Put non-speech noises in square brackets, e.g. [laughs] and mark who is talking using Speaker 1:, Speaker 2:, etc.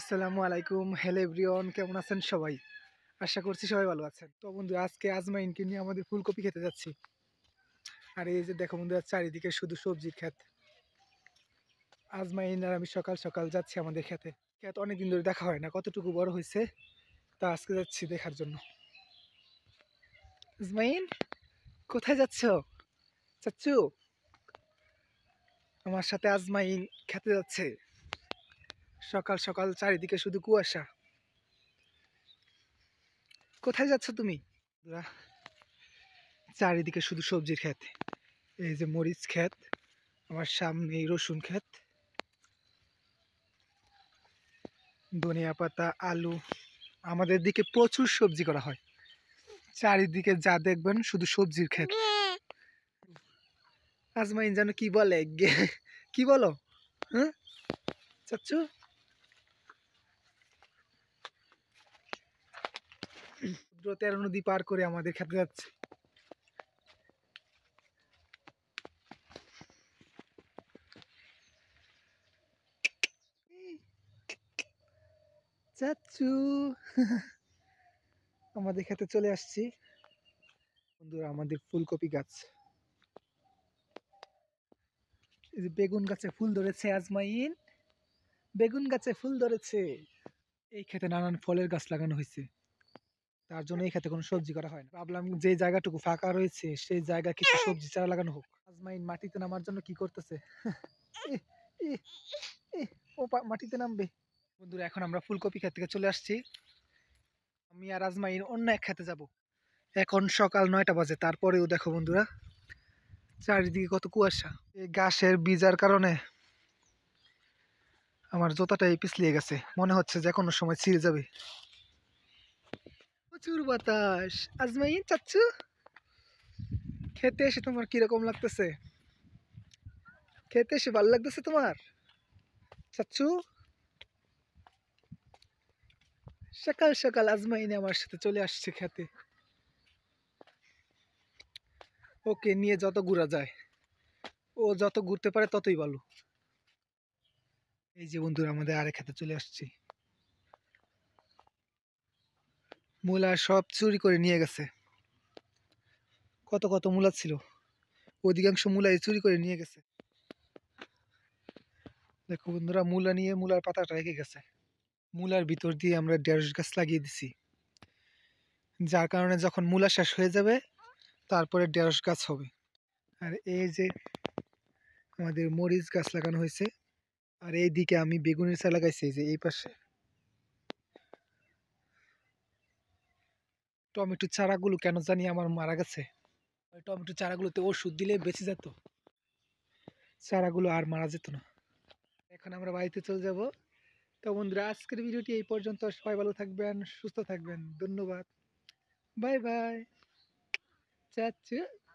Speaker 1: আসসালামু আলাইকুম hello everyone কেমন আছেন সবাই আশা করছি সবাই ভালো আছেন তো বন্ধু আজকে আজমাইনকে নিয়ে আমাদের ফুলকপি খেতে যাচ্ছি আর এই যে দেখো বন্ধুরা চারিদিকে শুধু সবজির ক্ষেত আজমাইন আর আমি সকাল সকাল যাচ্ছি আমাদের খেতে খেত অনেকদিন ধরে দেখা হয় না কতটুকু বড় হয়েছে তা আজকে যাচ্ছি দেখার জন্য আজমাইন কোথায় যাচ্ছ চাচ্ছু আমার সাথে আজমাইন খেতে যাচ্ছে সকাল সকাল চারিদিকে শুধু কুয়াশা কোথায় যাচ্ছ তুমি চারিদিকে শুধু সবজির ক্ষেত এই যে মরিচ ক্ষেত আমার সামনে রসুন ক্ষেত ধনিয়া পাতা আলু আমাদের দিকে প্রচুর সবজি করা হয় চারিদিকে যা দেখবেন শুধু সবজির ক্ষেত আজমাইন যেন কি বলে কি বলো হ্যাঁ চাচ্ছ ক্ষুদ্র তেরো নদী পার করে আমাদের খেতে যাচ্ছে চাচু আমাদের খেতে চলে আসছি বন্ধুরা আমাদের ফুলকপি গাছ এই যে বেগুন গাছে ফুল ধরেছে আজমাইন বেগুন গাছে ফুল ধরেছে এই খেতে নানান ফলের গাছ লাগানো হয়েছে তার জন্য এই ক্ষেত্রে কোনো সবজি করা হয় না ভাবলাম যে জায়গাটুকু ফাঁকা রয়েছে সেই জায়গা কিছু হ্যাঁ। সবজি চারা লাগানো হোক আজমাইন মাটিতে নামার জন্য কি করতেছে [laughs] ও মাটিতে নামবে বন্ধুরা এখন আমরা ফুলকপি ক্ষেত থেকে চলে আসছি আমি আর আজমাইন অন্য এক খেতে যাব এখন সকাল নয়টা বাজে তারপরেও দেখো বন্ধুরা চারিদিকে কত কুয়াশা এই গাছের বীজার কারণে আমার জোতাটাই পিছলিয়ে গেছে মনে হচ্ছে যে কোনো সময় ছিঁড়ে যাবে প্রচুর বাতাস আজমাইন চাচ্ছু খেতে এসে তোমার কিরকম লাগতেছে খেতে এসে ভালো লাগতেছে তোমার চাচ্ছু সকাল সকাল আজমাইনে আমার সাথে চলে আসছে খেতে ওকে নিয়ে যত ঘুরা যায় ও যত ঘুরতে পারে ততই ভালো এই যে বন্ধুরা আমাদের আরেক খেতে চলে আসছি মূলা সব চুরি করে নিয়ে গেছে কত কত মূলা ছিল অধিকাংশ মূলাই চুরি করে নিয়ে গেছে দেখো বন্ধুরা মূলা নিয়ে মূলার পাতাটা রেখে গেছে মূলার ভিতর দিয়ে আমরা ঢেঁড়স গাছ লাগিয়ে দিছি যার কারণে যখন মূলা শেষ হয়ে যাবে তারপরে ঢেঁড়স গাছ হবে আর এই যে আমাদের মরিচ গাছ লাগানো হয়েছে আর এই দিকে আমি বেগুনের চা লাগাইছি যে এই পাশে টমেটো চারাগুলো কেন জানি আমার মারা গেছে ওই মানে টমেটো চারাগুলোতে ওষুধ দিলে বেঁচে যেত চারাগুলো আর মারা যেত না এখন আমরা বাড়িতে চলে যাব তো বন্ধুরা আজকের ভিডিওটি এই পর্যন্ত সবাই ভালো থাকবেন সুস্থ থাকবেন ধন্যবাদ বাই বাই চাচ্ছু